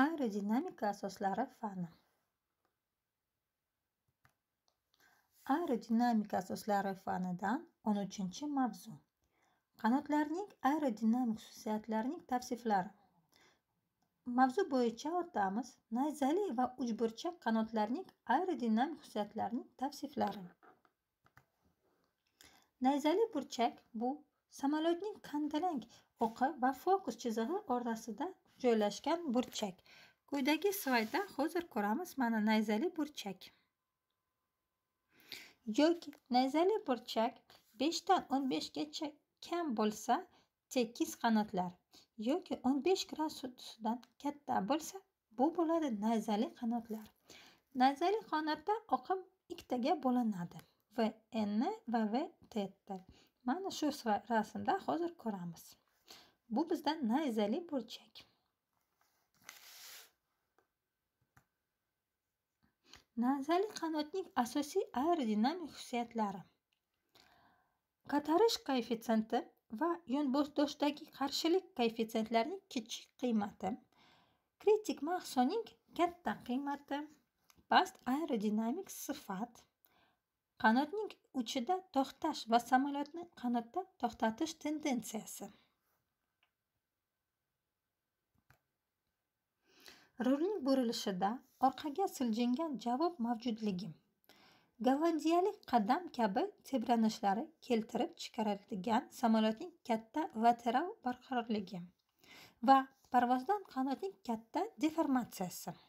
aerodinamika asoslari fani aerodinamika asoslari fanidan 13 mavzu qanotlarning aerodinamik xususiyatlarining tavsiflari mavzu bo'yicha o'tamiz nayzali va uchburchak qanotlarning aerodinamik xususiyatlarining tavsiflari nayzali burchak bu Samolyotning kandalang o'qi va fokus chizig'i orasida joylashgan burchak. Quyidagi slaydda hozir ko'ramiz mana nayzali burchak. Yoki nayzali burchak 5 dan 15 gacha kam bo'lsa, tekis qanotlar yoki 15 gradusdan katta bo'lsa, bu bo'ladi nayzali qanotlar. Nayzali qanotda oqim ikkitaga bo'linadi. VN va VTT. mana shu rasmda hozir ko'ramiz bu bizda nayzali burchak nazali qanotning asosiy aerodinamik xususiyatlari qatarish koeffitsiyenti va yonboshdoshdagi qarshilik koeffitsientlarining kichik qiymati kritik mahsoning katta qiymati past aerodinamik sifat qanotning uchida to'xtash va samolyotni qanotda to'xtatish tendensiyasi rulning burilishida orqaga siljingan javob mavjudligi gollandiyalik qadam kabi tebranishlari keltirib chiqaradigan samolyotning katta lateral barqarorligi va parvozdan qanotning katta deformatsiyasi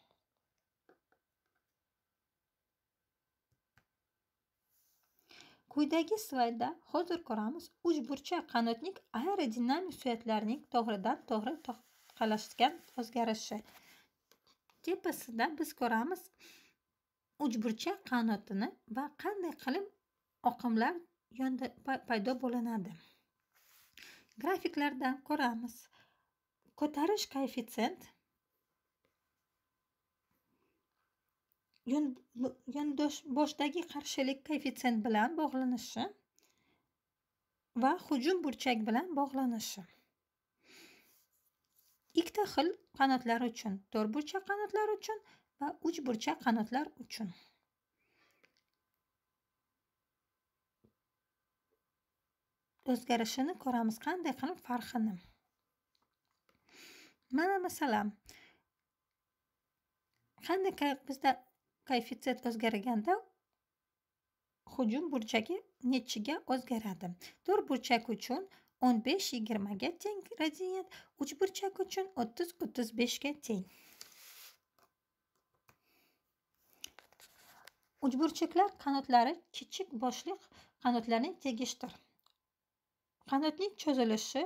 quyidagi slaydda hozir ko'ramiz uchburchak qanotning aerodinamik suyaklarining to'g'ridan to'g'ri to'qqalashgan o'zgarishi tepasida biz ko'ramiz uchburchak qanotini va qanday qilib oqimlar yonda paydo bo'linadi grafiklardan ko'ramiz ko'tarish koeffitsient yonboshdagi qarshilik koeffitsient bilan bog'lanishi va hujum burchak bilan bog'lanishi ikkita xil qanotlar uchun burchak qanotlar uchun va burchak qanotlar uchun o'zgarishini ko'ramiz qanday qilib farqini mana masalan qanday bizda koeffitsient o'zgarganda hujum burchagi nechiga o'zgaradi to'rt burchak uchun o'n besh yigirmaga teng gradient uch burchak uchun o'ttiz o'ttiz beshga teng uchburchaklar qanotlari kichik boshliq qanotlarni tegishdir qanotning cho'zilishi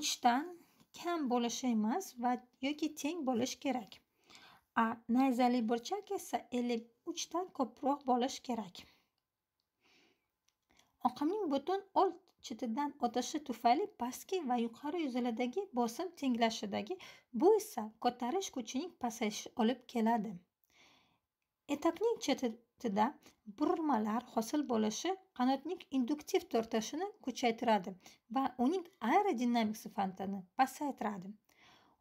uchdan kam bo'lishi emas va yoki teng bo'lishi kerak nayzali burchak esa ellik uchdan ko'proq bo'lishi kerak oqimning butun old chetidan o'tishi tufayli pastki va yuqori yuzilidagi bosim tenglashidagi bu esa ko'tarish kuchining pasayishi olib keladi etakning chetida burmalar hosil bo'lishi qanotning induktiv tortishini kuchaytiradi va uning aerodinamik sifatini pasaytiradi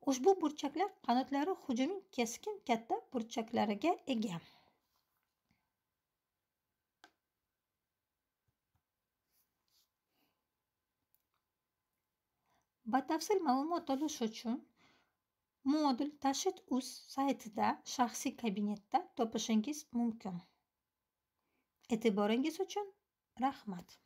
ushbu burchaklar qanotlari hujumning keskin katta burchaklariga ega batafsil ma'lumot olish uchun modul tashid uz saytida shaxsiy kabinetda topishingiz mumkin e'tiboringiz uchun rahmat